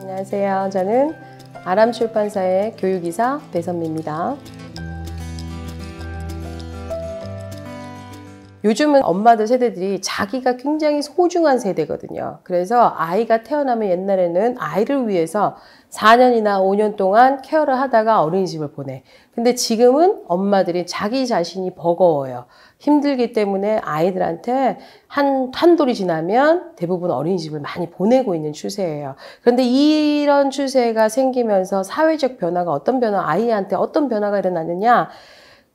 안녕하세요. 저는 아람출판사의 교육이사 배선미입니다. 요즘은 엄마들 세대들이 자기가 굉장히 소중한 세대거든요. 그래서 아이가 태어나면 옛날에는 아이를 위해서 4년이나 5년 동안 케어를 하다가 어린이집을 보내. 근데 지금은 엄마들이 자기 자신이 버거워요. 힘들기 때문에 아이들한테 한, 한 돌이 지나면 대부분 어린이집을 많이 보내고 있는 추세예요. 그런데 이런 추세가 생기면서 사회적 변화가 어떤 변화, 아이한테 어떤 변화가 일어났느냐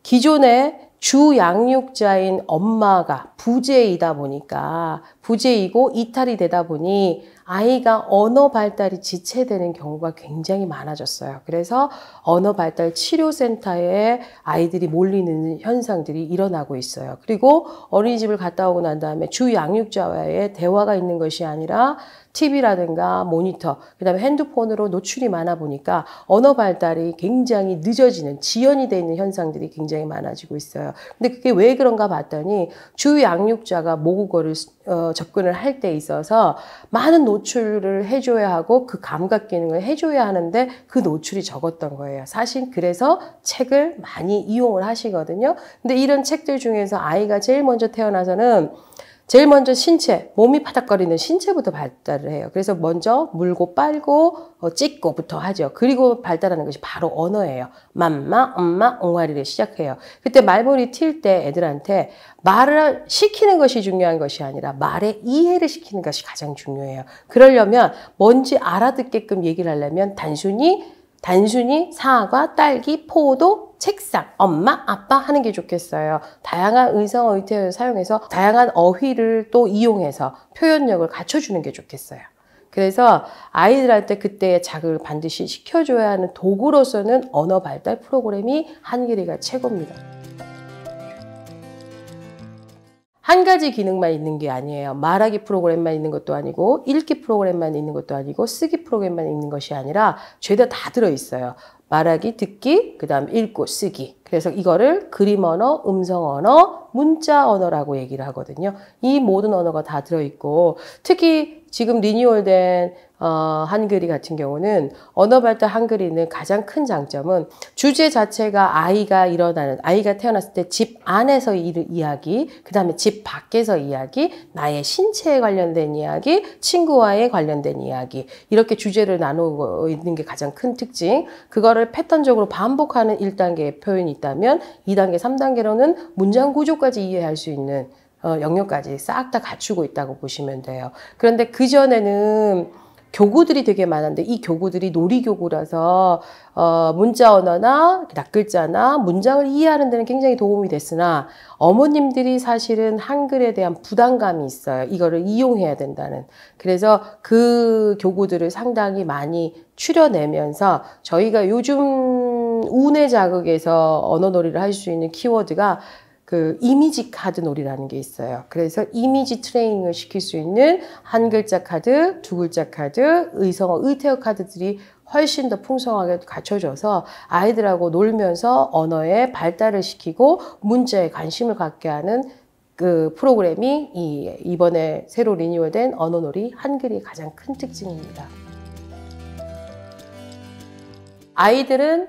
기존에 주 양육자인 엄마가 부재이다 보니까 부재이고 이탈이 되다 보니 아이가 언어 발달이 지체되는 경우가 굉장히 많아졌어요. 그래서 언어 발달 치료센터에 아이들이 몰리는 현상들이 일어나고 있어요. 그리고 어린이집을 갔다 오고 난 다음에 주 양육자와의 대화가 있는 것이 아니라 TV라든가 모니터, 그 다음에 핸드폰으로 노출이 많아 보니까 언어 발달이 굉장히 늦어지는, 지연이 되어 있는 현상들이 굉장히 많아지고 있어요. 근데 그게 왜 그런가 봤더니 주 양육자가 모국어를 어, 접근을 할 때 있어서 많은 노출을 해줘야 하고 그 감각 기능을 해줘야 하는데 그 노출이 적었던 거예요. 사실 그래서 책을 많이 이용을 하시거든요. 근데 이런 책들 중에서 아이가 제일 먼저 태어나서는 제일 먼저 신체, 몸이 파닥거리는 신체부터 발달을 해요. 그래서 먼저 물고 빨고 찍고부터 어, 하죠. 그리고 발달하는 것이 바로 언어예요. 맘마, 엄마, 옹알이를 시작해요. 그때 말머리 튈때 애들한테 말을 시키는 것이 중요한 것이 아니라 말의 이해를 시키는 것이 가장 중요해요. 그러려면 뭔지 알아듣게끔 얘기를 하려면 단순히 단순히 사과, 딸기, 포도, 책상, 엄마, 아빠 하는 게 좋겠어요. 다양한 의성 의태어를 사용해서 다양한 어휘를 또 이용해서 표현력을 갖춰주는 게 좋겠어요. 그래서 아이들한테 그때의 자극을 반드시 시켜줘야 하는 도구로서는 언어 발달 프로그램이 한길이가 최고입니다. 한 가지 기능만 있는 게 아니에요. 말하기 프로그램만 있는 것도 아니고 읽기 프로그램만 있는 것도 아니고 쓰기 프로그램만 있는 것이 아니라 죄다 다 들어있어요. 말하기, 듣기, 그 다음 읽고, 쓰기. 그래서 이거를 그림 언어, 음성 언어, 문자 언어라고 얘기를 하거든요. 이 모든 언어가 다 들어있고 특히 지금 리뉴얼된 어, 한글이 같은 경우는 언어발달 한글이는 있 가장 큰 장점은 주제 자체가 아이가 일어나는 아이가 태어났을 때 집 안에서 일, 이야기 그 다음에 집 밖에서 이야기 나의 신체에 관련된 이야기 친구와의 관련된 이야기 이렇게 주제를 나누고 있는 게 가장 큰 특징 그거를 패턴적으로 반복하는 1단계의 표현이 있다면 2단계, 3단계로는 문장 구조까지 이해할 수 있는 어, 영역까지 싹 다 갖추고 있다고 보시면 돼요. 그런데 그전에는 교구들이 되게 많았는데 이 교구들이 놀이교구라서 어, 문자 언어나 낱글자나 문장을 이해하는 데는 굉장히 도움이 됐으나 어머님들이 사실은 한글에 대한 부담감이 있어요. 이거를 이용해야 된다는. 그래서 그 교구들을 상당히 많이 추려내면서 저희가 요즘 운의 자극에서 언어놀이를 할 수 있는 키워드가 그 이미지 카드 놀이라는 게 있어요. 그래서 이미지 트레이닝을 시킬 수 있는 한 글자 카드, 두 글자 카드, 의성어, 의태어 카드들이 훨씬 더 풍성하게 갖춰져서 아이들하고 놀면서 언어의 발달을 시키고 문자에 관심을 갖게 하는 그 프로그램이 이 이번에 새로 리뉴얼된 언어놀이 한글이 가장 큰 특징입니다. 아이들은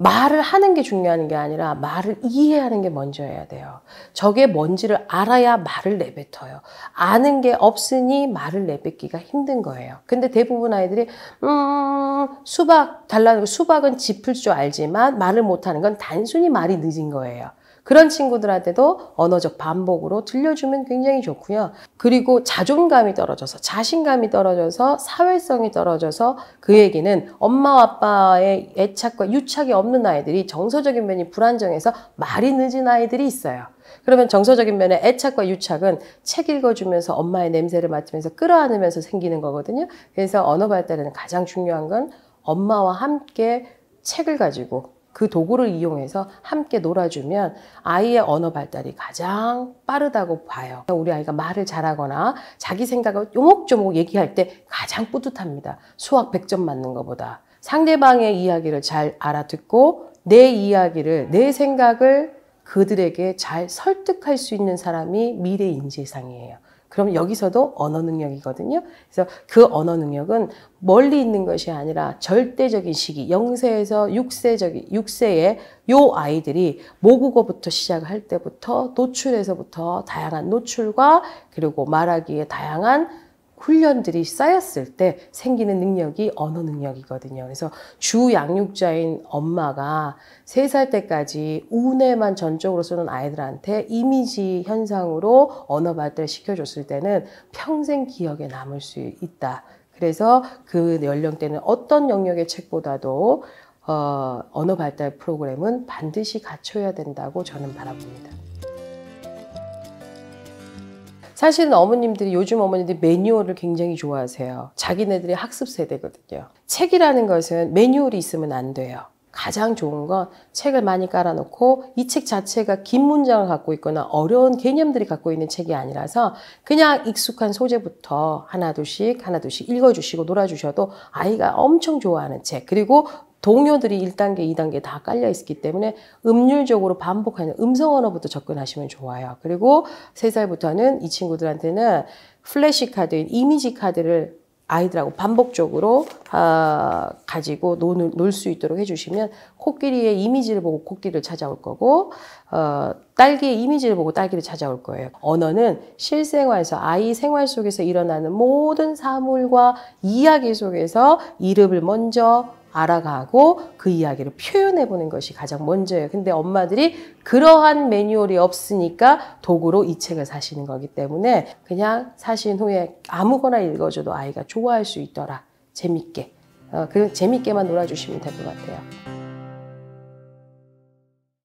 말을 하는 게 중요한 게 아니라 말을 이해하는 게 먼저여야 돼요. 저게 뭔지를 알아야 말을 내뱉어요. 아는 게 없으니 말을 내뱉기가 힘든 거예요. 근데 대부분 아이들이 음 수박 달라는 거 수박은 짚을 줄 알지만 말을 못하는 건 단순히 말이 늦은 거예요. 그런 친구들한테도 언어적 반복으로 들려주면 굉장히 좋고요. 그리고 자존감이 떨어져서 자신감이 떨어져서 사회성이 떨어져서 그 얘기는 엄마 와 아빠의 애착과 유착이 없는 아이들이 정서적인 면이 불안정해서 말이 늦은 아이들이 있어요. 그러면 정서적인 면의 애착과 유착은 책 읽어주면서 엄마의 냄새를 맡으면서 끌어안으면서 생기는 거거든요. 그래서 언어 발달에는 가장 중요한 건 엄마와 함께 책을 가지고 그 도구를 이용해서 함께 놀아주면 아이의 언어 발달이 가장 빠르다고 봐요. 우리 아이가 말을 잘하거나 자기 생각을 요목조목 얘기할 때 가장 뿌듯합니다. 수학 100점 맞는 것보다. 상대방의 이야기를 잘 알아듣고 내 이야기를, 내 생각을 그들에게 잘 설득할 수 있는 사람이 미래 인재상이에요. 그럼 여기서도 언어 능력이거든요. 그래서 그 언어 능력은 멀리 있는 것이 아니라 절대적인 시기, 0세에서 6세적인, 6세에 요 아이들이 모국어부터 시작할 때부터 노출에서부터 다양한 노출과 그리고 말하기에 다양한 훈련들이 쌓였을 때 생기는 능력이 언어 능력이거든요. 그래서 주 양육자인 엄마가 세 살 때까지 우뇌만 전적으로 쓰는 아이들한테 이미지 현상으로 언어 발달 시켜줬을 때는 평생 기억에 남을 수 있다. 그래서 그 연령대는 어떤 영역의 책보다도 어, 언어 발달 프로그램은 반드시 갖춰야 된다고 저는 바라봅니다. 사실은 어머님들이 요즘 어머니들이 매뉴얼을 굉장히 좋아하세요. 자기네들이 학습 세대거든요. 책이라는 것은 매뉴얼이 있으면 안 돼요. 가장 좋은 건 책을 많이 깔아놓고 이 책 자체가 긴 문장을 갖고 있거나 어려운 개념들이 갖고 있는 책이 아니라서 그냥 익숙한 소재부터 하나둘씩 하나둘씩 읽어주시고 놀아주셔도 아이가 엄청 좋아하는 책 그리고 동료들이 1단계, 2단계 다 깔려 있기 때문에 음률적으로 반복하는 음성 언어부터 접근하시면 좋아요. 그리고 3살부터는 이 친구들한테는 플래시 카드인 이미지 카드를 아이들하고 반복적으로 아, 가지고 놀 수 있도록 해주시면 코끼리의 이미지를 보고 코끼리를 찾아올 거고 어, 딸기의 이미지를 보고 딸기를 찾아올 거예요. 언어는 실생활에서 아이 생활 속에서 일어나는 모든 사물과 이야기 속에서 이름을 먼저 알아가고 그 이야기를 표현해 보는 것이 가장 먼저예요. 근데 엄마들이 그러한 매뉴얼이 없으니까 도구로 이 책을 사시는 거기 때문에 그냥 사신 후에 아무거나 읽어줘도 아이가 좋아할 수 있더라. 재밌게. 어, 그 재밌게만 놀아주시면 될 것 같아요.